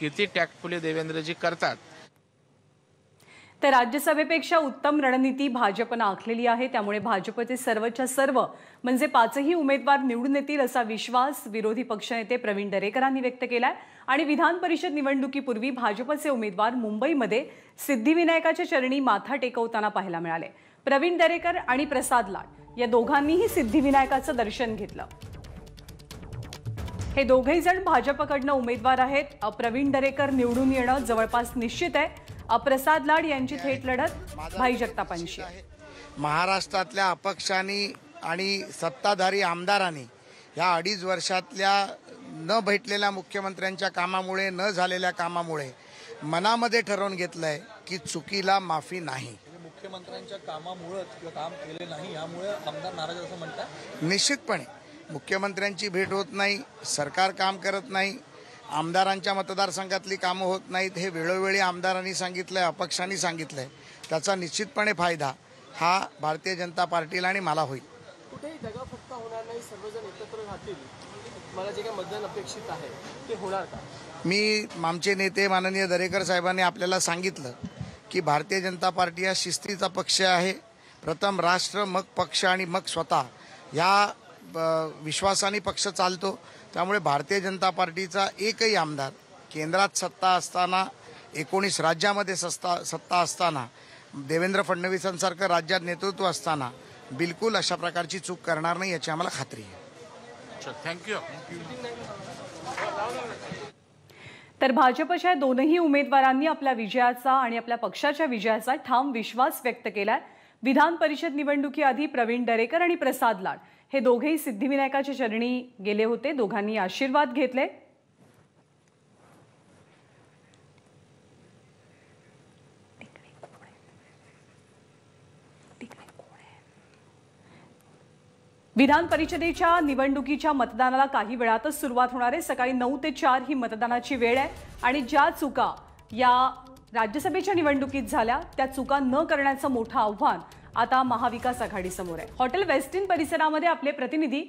किती टॅक्टफुली देवेंद्रजी करतात तर राज्यसभेपेक्षा उत्तम रणनीती भाजपनं आखलेली आहे त्यामुळे भाजपचे सर्वच्या सर्व म्हणजे पाचही उमेदवार निवडून येतील असा विश्वास विरोधी पक्षनेते प्रवीण दरेकरांनी व्यक्त केलाय आणि विधान परिषद निवडणुकीपूर्वी भाजपचे उमेदवार मुंबईमध्ये सिद्धिविनायकाच्या चरणी माथा टेकवताना पाहायला मिळाले प्रवीण दरेकर आणि प्रसाद लाड या दोघांनीही सिद्धिविनायकाचं दर्शन घेतलं हे दोघेही जण भाजपकडनं उमेदवार आहेत प्रवीण दरेकर निवडून येणं जवळपास निश्चित आहे प्रसाद लाड यांची थेट लढत भाई जगतापांशी महाराष्ट्रातल्या अपक्षांनी आणि सत्ताधारी आमदारांनी ह्या अडीच वर्षातल्या न भेटलेल्या मुख्यमंत्र्यांच्या कामामुळे न झालेल्या कामामुळे मनामध्ये ठरवून घेतलंय की चुकीला माफी नाही म्हणजे मुख्यमंत्र्यांच्या कामामुळे काम केले नाही यामुळे आमदार नाराज असं म्हणतात निश्चितपणे मुख्यमंत्र्यांची भेट होत नाही सरकार काम करत नाही आमदारांच्या मतदारसंघातली कामं होत नाहीत हे वेळोवेळी आमदारांनी सांगितलं आहे अपक्षांनी सांगितलं आहे त्याचा निश्चितपणे फायदा हा भारतीय जनता पार्टीला आणि मला होईल कुठेही जागा फक्त होणार नाही सर्वजण एकत्र राहतील मला जे काही मतदान अपेक्षित आहे ते होणार का मी आमचे नेते माननीय दरेकर साहेबांनी आपल्याला सांगितलं की भारतीय जनता पार्टी हा शिस्तीचा पक्ष आहे प्रथम राष्ट्र मग पक्ष आणि मग स्वतः या विश्वासाने पक्ष चालतो त्यामुळे भारतीय जनता पार्टीचा एकही आमदार केंद्रात सत्ता असताना एकोणीस राज्यामध्ये सत्ता सत्ता असताना देवेंद्र फडणवीसांसारखं राज्यात नेतृत्व असताना बिलकुल अशा प्रकारची चूक करणार नाही याची आम्हाला खात्री आहे थँक्यू तर भाजपच्या दोनही उमेदवारांनी आपल्या विजयाचा आणि आपल्या पक्षाच्या विजयाचा ठाम विश्वास व्यक्त केलाय विधान परिषद निवडणुकीआधी प्रवीण दरेकर आणि प्रसाद लाड हे दोघेही सिद्धिविनायकाच्या चरणी गेले होते दोघांनी आशीर्वाद घेतले विधान परिषदेच्या निवडणुकीच्या मतदानाला काही वेळातच सुरुवात होणार आहे सकाळी नऊ ते चार ही मतदानाची वेळ आहे आणि ज्या चुका या राज्यसभेच्या निवडणुकीत झाल्या त्या चुका न करण्याचं मोठं आव्हान आता महाविकास आघाडीसमोर आहे हॉटेल वेस्टिन परिसरामध्ये आपले प्रतिनिधी